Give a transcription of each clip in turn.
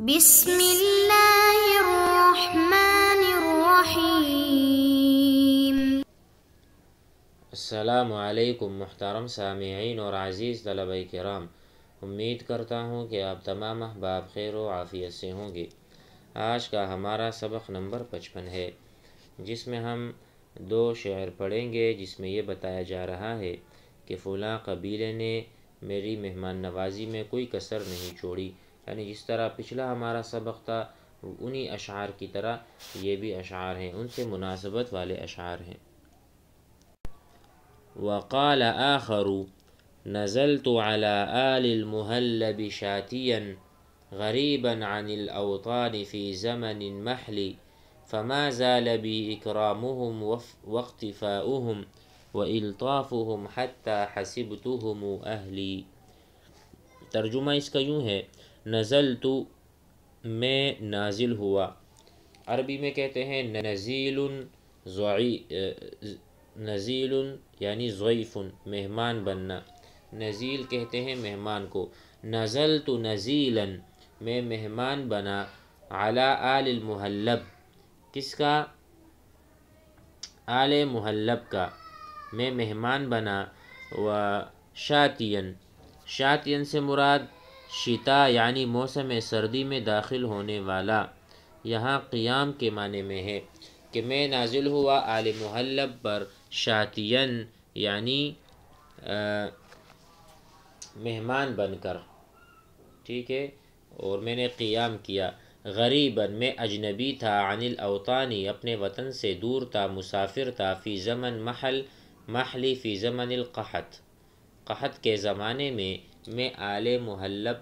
بسم اللہ الرحمن الرحیم السلام علیکم محترم سامعین اور عزیز طلب کرام امید کرتا ہوں کہ آپ تمام احباب خیر و عافیت سے ہوں گے آج کا ہمارا سبق نمبر پچپن ہے جس میں ہم دو شعر پڑھیں گے جس میں یہ بتایا جا رہا ہے کہ فلاں قبیلے نے میری مہمان نوازی میں کوئی کسر نہیں چھوڑی یعنی جس طرح پچھلا ہمارا سبق تھا انہی اشعار کی طرح یہ بھی اشعار ہیں ان سے مناسبت والے اشعار ہیں وقال آخر نزلت على آل المهلب شاتيا غريبا عن الأوطان في زمن محل فما زال بي إكرامهم واقتفاؤهم وإلطافهم حتى حسبتهم أهلي ترجمة اس کا یوں ہے نزل تو میں نازل ہوا عربی میں کہتے ہیں نزیل ضعی نزیل یعنی ضعیف مہمان بننا نزیل کہتے ہیں مہمان کو نزل تو نظیلاََََََََََََََََََََََ میں مہمان بنا اعلیٰ آل المحلب کس کا آل محلب کا میں مہمان بنا و شاتین شاتین سے مراد شتا یعنی موسم سردی میں داخل ہونے والا یہاں قیام کے معنی میں ہے کہ میں نازل ہوا آل محلب پر شاتین یعنی مہمان بن کر ٹھیک ہے اور میں نے قیام کیا غریباً میں اجنبی تھا عن الاوطانی اپنے وطن سے دور تھا مسافر تھا فی زمن محل محلی فی زمن القحط قحط کے زمانے میں میں آل محلب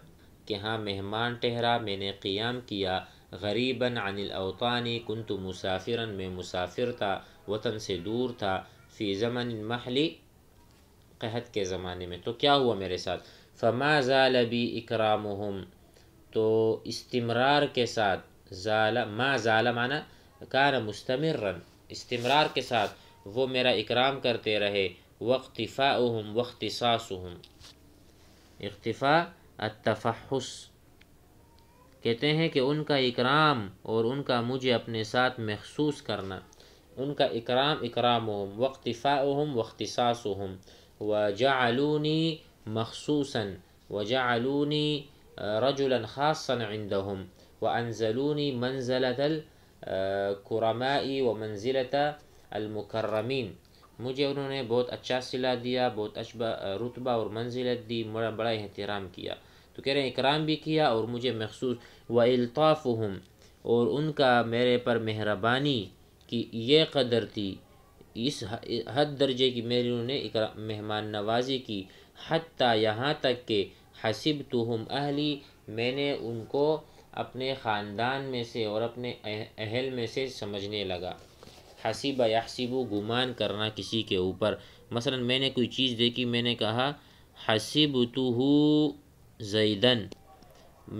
کے ہاں مہمان ٹھہرا میں نے قیام کیا غریباً عن الاوطانی کنت مسافراً میں مسافر تھا وطن سے دور تھا فی زمن محلی قحط کے زمانے میں تو کیا ہوا میرے ساتھ فما زال بی اکرامہم تو استمرار کے ساتھ ما زال معنی کان مشتمر استمرار کے ساتھ وہ میرا اکرام کرتے رہے وقت فاؤم وقت اختفاء التفحص کہتے ہیں کہ ان کا اکرام اور ان کا مجھے اپنے ساتھ محسوس کرنا ان کا اکرام اکرامهم واقتفاؤهم واختصاصهم وجعلوني مخصوصا وجعلوني رجلا خاصا عندهم وانزلوني منزله الكرماء ومنزله المكرمين مجھے انہوں نے بہت اچھا صلا دیا بہت اچھا رتبہ اور منزلت دی بڑا بڑا احترام کیا تو کہہ رہے ہیں اکرام بھی کیا اور مجھے مخصوص و الطاف اور ان کا میرے پر مہربانی کی یہ قدر تھی اس حد درجے کی میری انہوں نے مہمان نوازی کی حتیٰ یہاں تک کہ حسب تو ہم اہلی میں نے ان کو اپنے خاندان میں سے اور اپنے اہل میں سے سمجھنے لگا حسیبہ غسیب گمان کرنا کسی کے اوپر مثلا میں نے کوئی چیز دیکھی میں نے کہا حسیب تو ہو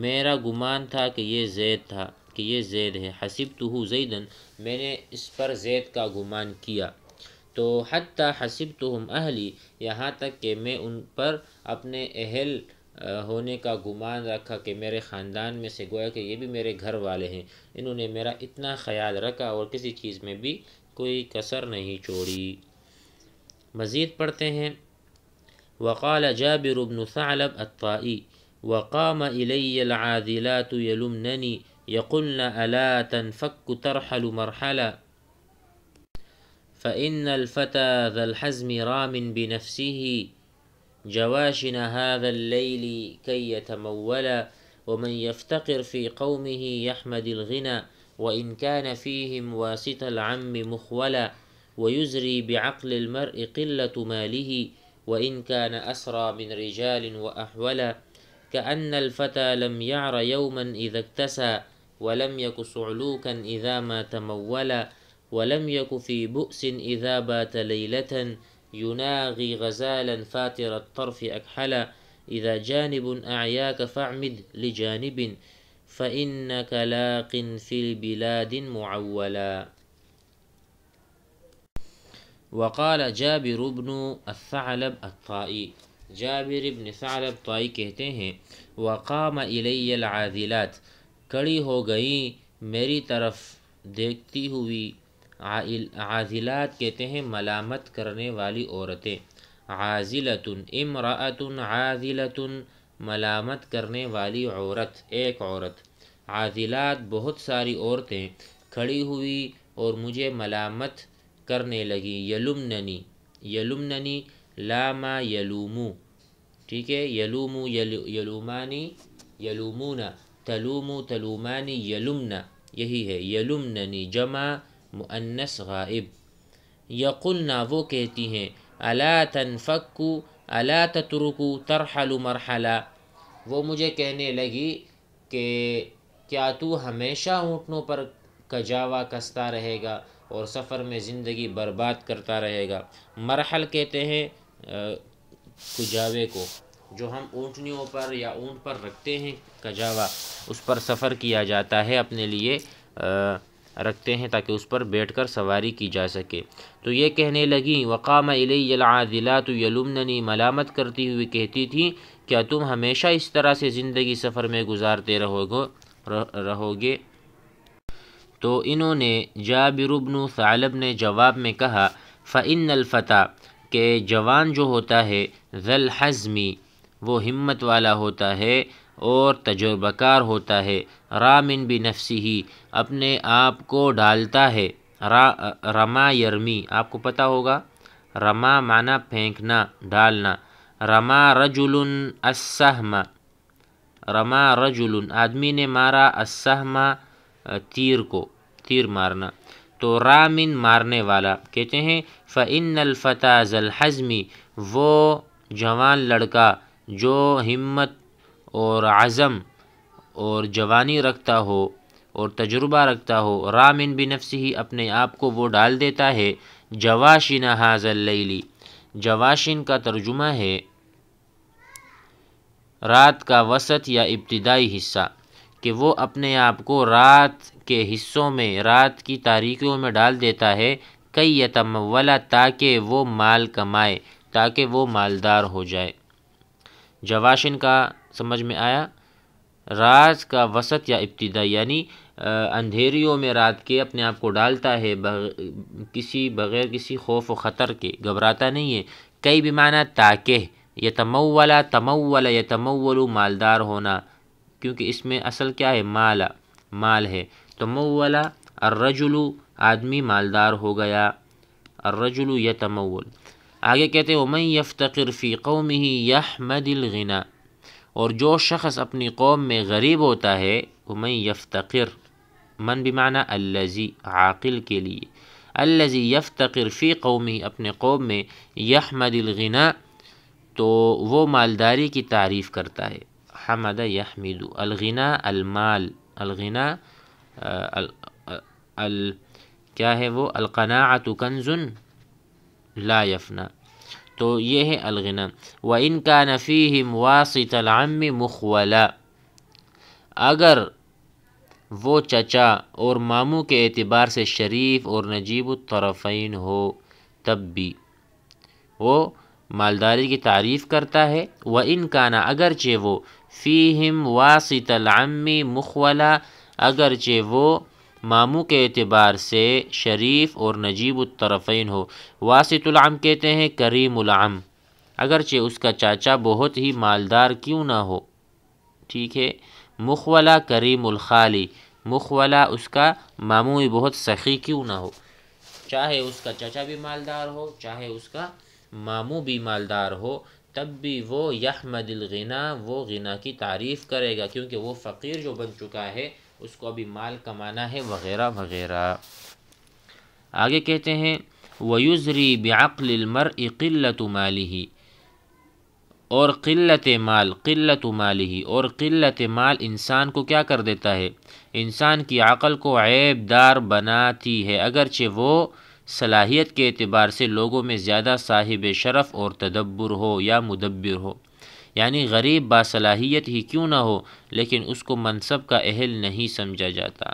میرا گمان تھا کہ یہ زید تھا کہ یہ زید ہے حسیب تو زیدن میں نے اس پر زید کا گمان کیا تو حتیٰ حسیب تو اہلی یہاں تک کہ میں ان پر اپنے اہل ہونے کا گمان رکھا کہ میرے خاندان میں سے گویا کہ یہ بھی میرے گھر والے ہیں انہوں نے میرا اتنا خیال رکھا اور کسی چیز میں بھی کوئی کسر نہیں چھوڑی مزید پڑھتے ہیں وقال جابر بن ثعلب اطوائی وقام علیہ تنفك ترحل مرحلا فإن الفتى ذا الحزم رام بنفسه جواشن هذا الليل كي يتمولا ومن يفتقر في قومه يحمد الغنى وإن كان فيهم واسط العم مخولا ويزري بعقل المرء قلة ماله وإن كان أسرى من رجال وأحولا كأن الفتى لم يعر يوما إذا اكتسى ولم يك صعلوكا إذا ما تمولا ولم يك في بؤس إذا بات ليلة يناغي غزالا فاتر الطرف أكحلا إذا جانب أعياك فاعمد لجانب فإنك لاق في البلاد معولا وقال جابر بن الثعلب الطائي جابر بن ثعلب طائي कहते وقام إلي العاذلات कड़ी हो مري طرف तरफ देखती عازلات کہتے ہیں ملامت کرنے والی عورتیں عازیلۃَََ امراۃن عازیلۃ ملامت کرنے والی عورت ایک عورت عازلات بہت ساری عورتیں کھڑی ہوئی اور مجھے ملامت کرنے لگی یلومننی یلومننی لاما یلومو ٹھیک ہے یلوم یلومانی یلومونا تلومو تلومانی یلومنا یہی ہے یلومننی جمع مؤنس غائب یقلنا وہ کہتی ہیں الا تنفکو الا اللہ ترحل مرحلہ وہ مجھے کہنے لگی کہ کیا تو ہمیشہ اونٹنوں پر کجاوا کستا رہے گا اور سفر میں زندگی برباد کرتا رہے گا مرحل کہتے ہیں کجاوے کو جو ہم اونٹنیوں پر یا اونٹ پر رکھتے ہیں کجاوا اس پر سفر کیا جاتا ہے اپنے لیے رکھتے ہیں تاکہ اس پر بیٹھ کر سواری کی جا سکے تو یہ کہنے لگیں وقام علیہ العادلات تو یلومننی ملامت کرتی ہوئی کہتی تھیں کیا تم ہمیشہ اس طرح سے زندگی سفر میں گزارتے رہو گو رہو گے تو انہوں نے جابر بن ثعلب نے جواب میں کہا فعن الفتح کہ جوان جو ہوتا ہے حزمی وہ ہمت والا ہوتا ہے اور تجربہ کار ہوتا ہے رامن بھی نفسی ہی اپنے آپ کو ڈالتا ہے رما یرمی آپ کو پتہ ہوگا رما معنی پھینکنا ڈالنا رما رجل السہم رما رجل آدمی نے مارا السہم تیر کو تیر مارنا تو رامن مارنے والا کہتے ہیں فعن الْفَتَازَ الْحَزْمِ وہ جوان لڑکا جو ہمت اور عزم اور جوانی رکھتا ہو اور تجربہ رکھتا ہو رامن بنفسی اپنے آپ کو وہ ڈال دیتا ہے جواشن حاض اللی جواشن کا ترجمہ ہے رات کا وسط یا ابتدائی حصہ کہ وہ اپنے آپ کو رات کے حصوں میں رات کی تاریکیوں میں ڈال دیتا ہے کئی یا تاکہ وہ مال کمائے تاکہ وہ مالدار ہو جائے جواشن کا سمجھ میں آیا راز کا وسط یا ابتدا یعنی اندھیریوں میں رات کے اپنے آپ کو ڈالتا ہے کسی بغیر کسی خوف و خطر کے گھبراتا نہیں ہے کئی بھی معنی تاکہ یتمولا تمولا یتمول مالدار ہونا کیونکہ اس میں اصل کیا ہے مالا مال ہے تمولا الرجل آدمی مالدار ہو گیا الرجل یتمول آگے کہتے ہیں میں یفتقر فی قومه یحمد الغنا اور جو شخص اپنی قوم میں غریب ہوتا ہے من یفتقر من بمعنی الزی عاقل کے لیے الزی یفتقر فی قومی اپنے قوم میں یحمد الغنا تو وہ مالداری کی تعریف کرتا ہے حمد یحمد الغنا المال الغنا ال ہے وہ القناعت کنزن لا یفنا تو یہ ہے الغنا و ان کا فیم واسط سلام مخولا اگر وہ چچا اور ماموں کے اعتبار سے شریف اور نجیب الطرفین ہو تب بھی وہ مالداری کی تعریف کرتا ہے و ان نا اگرچہ وہ فیہم واسط وا مخولا اگرچہ وہ ماموں کے اعتبار سے شریف اور نجیب الطرفین ہو واسط العام کہتے ہیں کریم العام اگرچہ اس کا چاچا بہت ہی مالدار کیوں نہ ہو ٹھیک ہے مخولا کریم الخالی مخولا اس کا ماموں بہت سخی کیوں نہ ہو چاہے اس کا چچا بھی مالدار ہو چاہے اس کا ماموں بھی مالدار ہو تب بھی وہ یحمد الغنا وہ غنا کی تعریف کرے گا کیونکہ وہ فقیر جو بن چکا ہے اس کو ابھی مال کمانا ہے وغیرہ وغیرہ آگے کہتے ہیں ویزری بعقل الْمَرْءِ قلت مَالِهِ مالی اور قلت مال قلت مالی اور قلت مال انسان کو کیا کر دیتا ہے انسان کی عقل کو عیب دار بناتی ہے اگرچہ وہ صلاحیت کے اعتبار سے لوگوں میں زیادہ صاحب شرف اور تدبر ہو یا مدبر ہو یعنی غریب باصلاحیت ہی کیوں نہ ہو لیکن اس کو منصب کا اہل نہیں سمجھا جاتا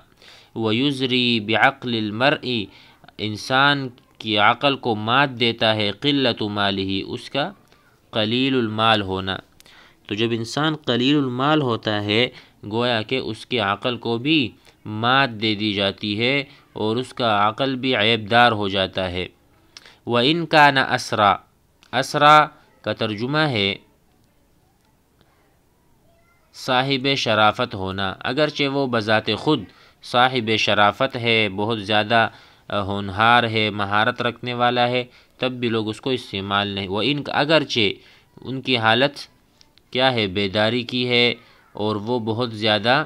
وہ یزری بعقل المر انسان کی عقل کو مات دیتا ہے قلت و مال ہی اس کا قلیل المال ہونا تو جب انسان قلیل المال ہوتا ہے گویا کہ اس کی عقل کو بھی مات دے دی جاتی ہے اور اس کا عقل بھی عیب دار ہو جاتا ہے وہ ان کا نہ اسرا اسرا کا ترجمہ ہے صاحب شرافت ہونا اگرچہ وہ بذات خود صاحب شرافت ہے بہت زیادہ ہونہار ہے مہارت رکھنے والا ہے تب بھی لوگ اس کو استعمال نہیں وہ ان اگرچہ ان کی حالت کیا ہے بیداری کی ہے اور وہ بہت زیادہ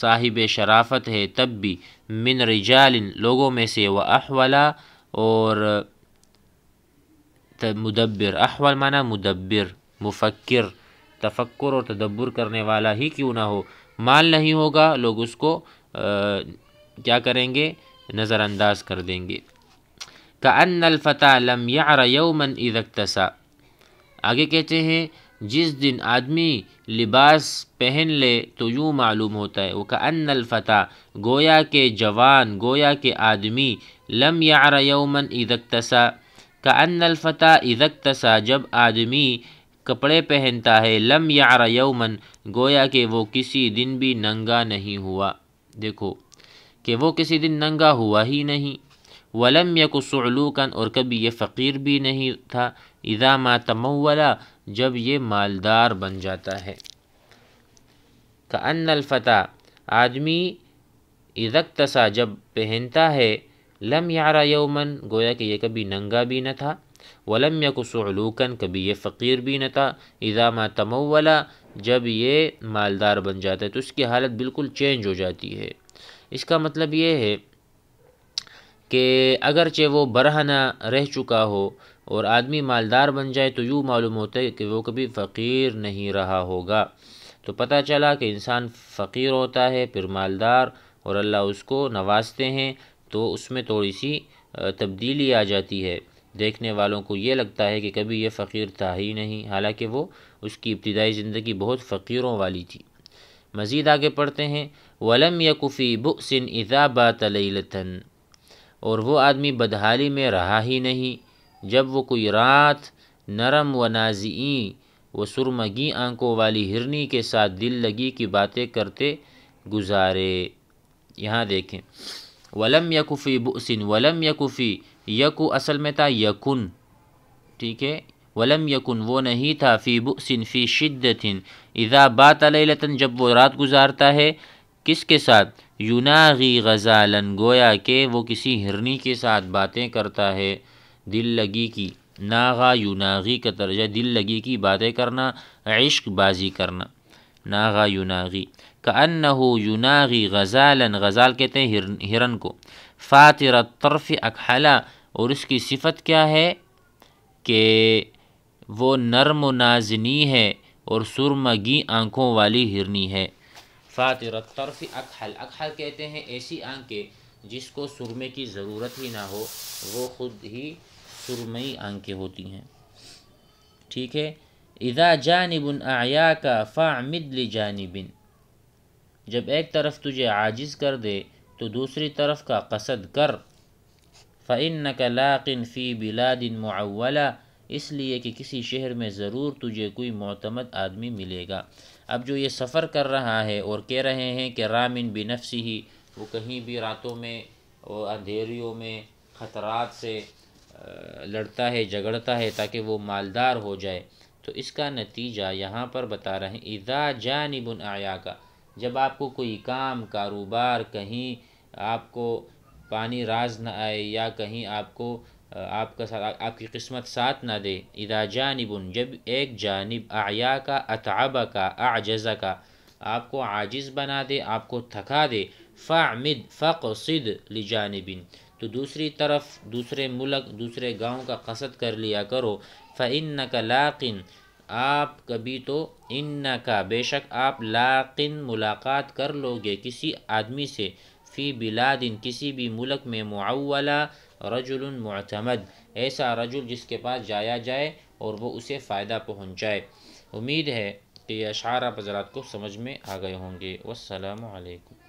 صاحب شرافت ہے تب بھی من رجال لوگوں میں سے وہ احولا اور مدبر احول معنی مدبر مفکر تفکر اور تدبر کرنے والا ہی کیوں نہ ہو مال نہیں ہوگا لوگ اس کو کیا کریں گے نظر انداز کر دیں گے کا ان نلفتح لم یا ریومن ازکتسا آگے کہتے ہیں جس دن آدمی لباس پہن لے تو یوں معلوم ہوتا ہے وہ کا ان گویا کے جوان گویا کے آدمی لم یا یومن ازکتسا کا ان الفتح ازکتسا جب آدمی کپڑے پہنتا ہے لم یارا یومن گویا کہ وہ کسی دن بھی ننگا نہیں ہوا دیکھو کہ وہ کسی دن ننگا ہوا ہی نہیں ولم یک سعلوکن اور کبھی یہ فقیر بھی نہیں تھا اذا ما تمولا جب یہ مالدار بن جاتا ہے ان الفتح آدمی ادکتسا سا جب پہنتا ہے لم لمحارہ یومن گویا کہ یہ کبھی ننگا بھی نہ تھا ولم یا سعلوکن کبھی یہ فقیر بھی نہ تھا اظامہ تمولا جب یہ مالدار بن جاتا ہے تو اس کی حالت بالکل چینج ہو جاتی ہے اس کا مطلب یہ ہے کہ اگرچہ وہ برہنہ رہ چکا ہو اور آدمی مالدار بن جائے تو یوں معلوم ہوتا ہے کہ وہ کبھی فقیر نہیں رہا ہوگا تو پتہ چلا کہ انسان فقیر ہوتا ہے پھر مالدار اور اللہ اس کو نوازتے ہیں تو اس میں تھوڑی سی تبدیلی آ جاتی ہے دیکھنے والوں کو یہ لگتا ہے کہ کبھی یہ فقیر تھا ہی نہیں حالانکہ وہ اس کی ابتدائی زندگی بہت فقیروں والی تھی مزید آگے پڑھتے ہیں ولم یقفی بحسن ادا بات لتن اور وہ آدمی بدحالی میں رہا ہی نہیں جب وہ کوئی رات نرم و نازئیں و سرمگی آنکھوں والی ہرنی کے ساتھ دل لگی کی باتیں کرتے گزارے یہاں دیکھیں ولم یقفی بسن ولم یقفی یکو اصل میں تھا یکن ٹھیک ہے ولم یکن وہ نہیں تھا فی بؤسن فی شدتن اذا بات لیلتن جب وہ رات گزارتا ہے کس کے ساتھ یوناغی غزالن گویا کہ وہ کسی ہرنی کے ساتھ باتیں کرتا ہے دل لگی کی ناغا یوناغی کا ترجہ دل لگی کی باتیں کرنا عشق بازی کرنا ناغا یوناغی کا ان نہ ہو یونگی غزال غزال کہتے ہیں ہرن کو فاتر طرف اکحلا اور اس کی صفت کیا ہے کہ وہ نرم و نازنی ہے اور سرمگی آنکھوں والی ہرنی ہے فاتر طرف اکحل اکحل کہتے ہیں ایسی آنکھیں جس کو سرمے کی ضرورت ہی نہ ہو وہ خود ہی سرمئی آنکھیں ہوتی ہیں ٹھیک ہے اذا جانب آیا کا فامدلی جانبن جب ایک طرف تجھے عاجز کر دے تو دوسری طرف کا قصد کر فعن لَاقٍ فی بلا دن معولا اس لیے کہ کسی شہر میں ضرور تجھے کوئی معتمد آدمی ملے گا اب جو یہ سفر کر رہا ہے اور کہہ رہے ہیں کہ رامن بنفسی ہی وہ کہیں بھی راتوں میں اور اندھیریوں میں خطرات سے لڑتا ہے جھگڑتا ہے تاکہ وہ مالدار ہو جائے تو اس کا نتیجہ یہاں پر بتا رہے ہیں اذا جانب آیا کا جب آپ کو کوئی کام کاروبار کہیں آپ کو پانی راز نہ آئے یا کہیں آپ کو آپ کا آپ کی قسمت ساتھ نہ دے اذا جانب جب ایک جانب آیا کا اطابق کا اجزا کا آپ کو عاجز بنا دے آپ کو تھکا دے فعمد فقصد و تو دوسری طرف دوسرے ملک دوسرے گاؤں کا قصد کر لیا کرو فعن کا لاقن آپ کبھی تو ان کا بے شک آپ لاقن ملاقات کر لو گے کسی آدمی سے فی بلادن کسی بھی ملک میں معولا رجل معتمد ایسا رجل جس کے پاس جایا جائے اور وہ اسے فائدہ پہنچائے امید ہے کہ یہ اشعارہ حضرات کو سمجھ میں آ گئے ہوں گے والسلام علیکم